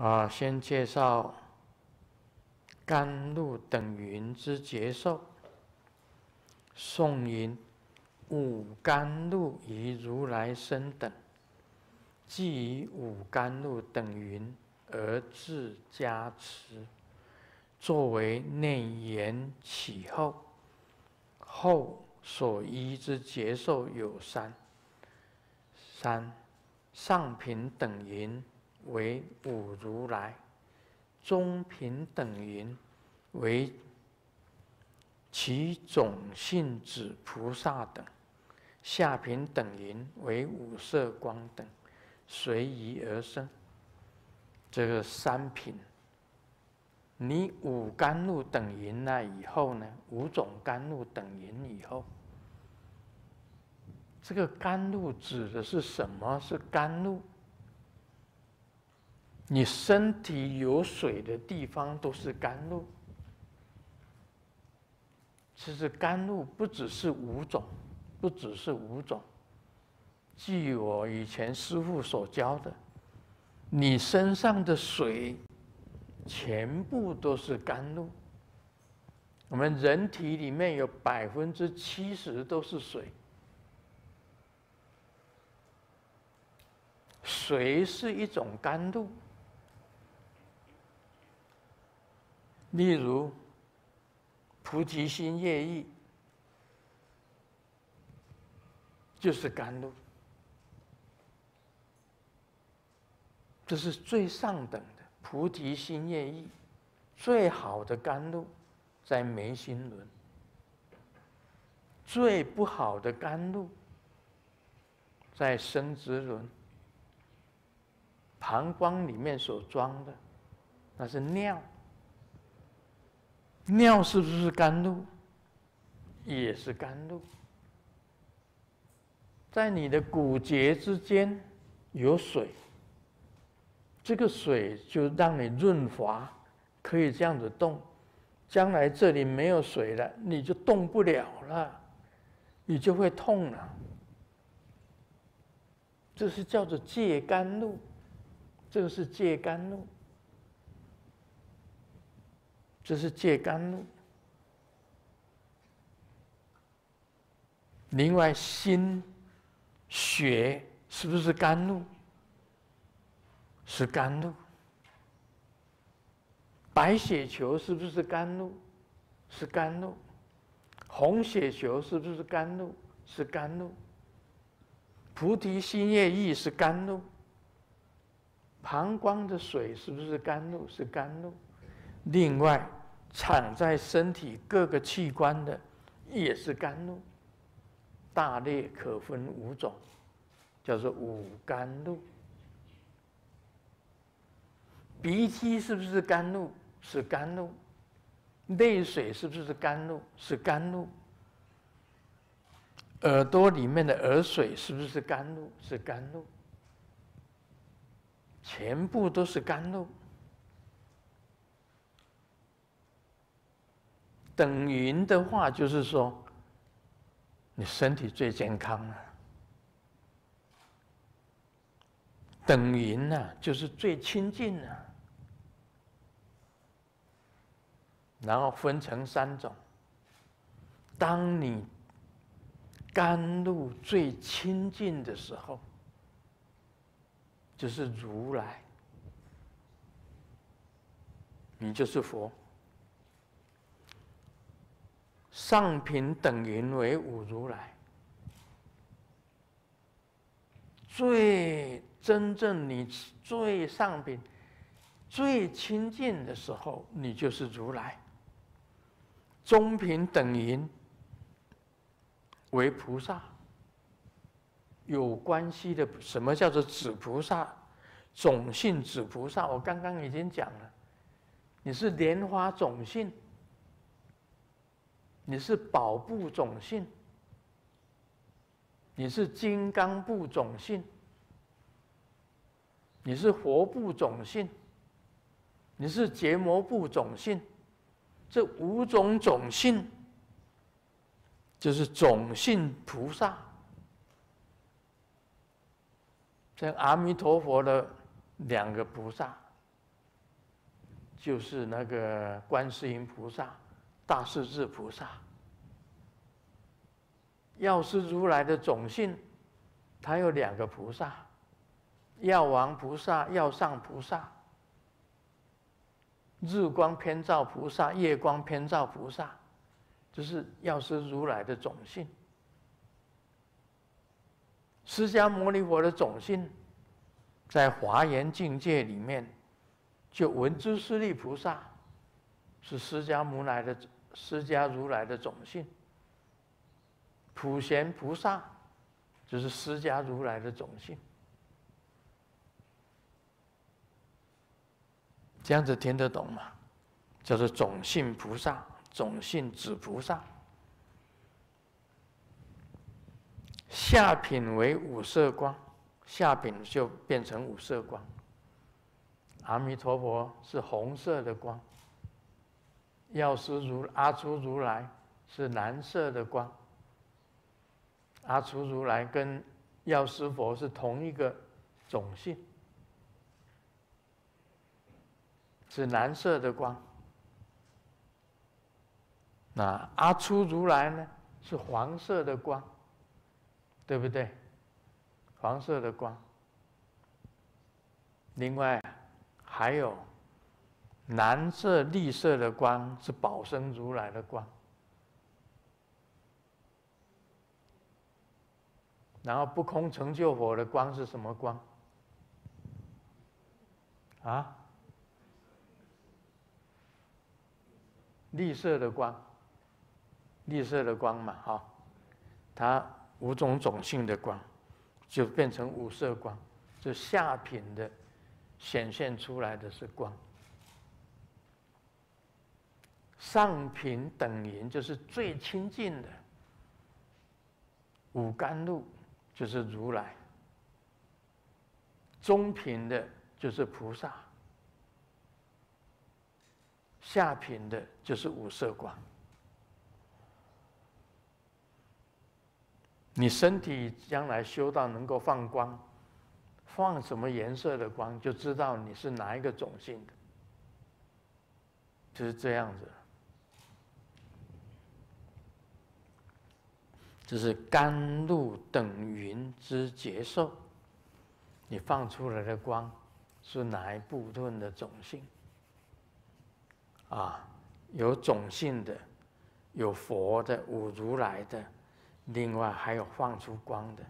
啊，先介绍甘露等云之劫受，宋云五甘露与如来身等，即以五甘露等云而自加持，作为内言起后，后所依之节受有三：三上平等云。为五如来，中平等云为其种性子菩萨等，下平等云为五色光等，随宜而生。这个三品，你五甘露等云了以后呢？五种甘露等云以后，这个甘露指的是什么？是甘露。你身体有水的地方都是甘露。其实甘露不只是五种，不只是五种。据我以前师傅所教的，你身上的水，全部都是甘露。我们人体里面有百分之七十都是水，水是一种甘露。例如，菩提心业意，就是甘露，这是最上等的菩提心业意，最好的甘露在眉心轮；最不好的甘露在生殖轮、膀胱里面所装的，那是尿。尿是不是甘露？也是甘露，在你的骨节之间有水，这个水就让你润滑，可以这样子动。将来这里没有水了，你就动不了了，你就会痛了。这是叫做借甘露，这个是借甘露。这是借甘露。另外，心血是不是甘露？是甘露。白血球是不是甘露？是甘露。红血球是不是甘露？是甘露。菩提心业意是甘露。膀胱的水是不是甘露？是甘露。另外。产在身体各个器官的也是甘露，大类可分五种，叫做五甘露。鼻涕是不是甘露？是甘露。泪水是不是甘露？是甘露。耳朵里面的耳水是不是甘露？是甘露。全部都是甘露。等云的话，就是说，你身体最健康了；等云呢，就是最清净了。然后分成三种。当你甘露最清净的时候，就是如来，你就是佛。上平等云为五如来，最真正你最上品、最亲近的时候，你就是如来。中平等云为菩萨，有关系的，什么叫做子菩萨？种姓子菩萨，我刚刚已经讲了，你是莲花种姓。你是宝部种性，你是金刚部种性，你是佛部种性，你是结魔部种性，这五种种性，就是种性菩萨，这阿弥陀佛的两个菩萨，就是那个观世音菩萨。大势至菩萨、药师如来的种姓，他有两个菩萨：药王菩萨、药上菩萨。日光偏照菩萨、夜光偏照菩萨，这是药师如来的种姓。释迦牟尼佛的种姓，在华严境界里面，就闻知师利菩萨，是释迦牟尼的。释迦如来的种姓，普贤菩萨就是释迦如来的种姓。这样子听得懂吗？叫做种姓菩萨，种姓紫菩萨。下品为五色光，下品就变成五色光。阿弥陀佛是红色的光。药师如阿初如来是蓝色的光，阿初如来跟药师佛是同一个种姓，是蓝色的光。那阿初如来呢是黄色的光，对不对？黄色的光。另外还有。蓝色、绿色的光是宝生如来的光，然后不空成就火的光是什么光？啊？绿色的光，绿色的光嘛，哈，它五种种性的光，就变成五色光，就下品的显现出来的是光。上品等云就是最清净的五甘露，就是如来；中品的就是菩萨；下品的就是五色光。你身体将来修到能够放光，放什么颜色的光，就知道你是哪一个种姓的，就是这样子。这是甘露等云之结受，你放出来的光，是哪一部分的种性？啊，有种性的，有佛的、五如来的，另外还有放出光的。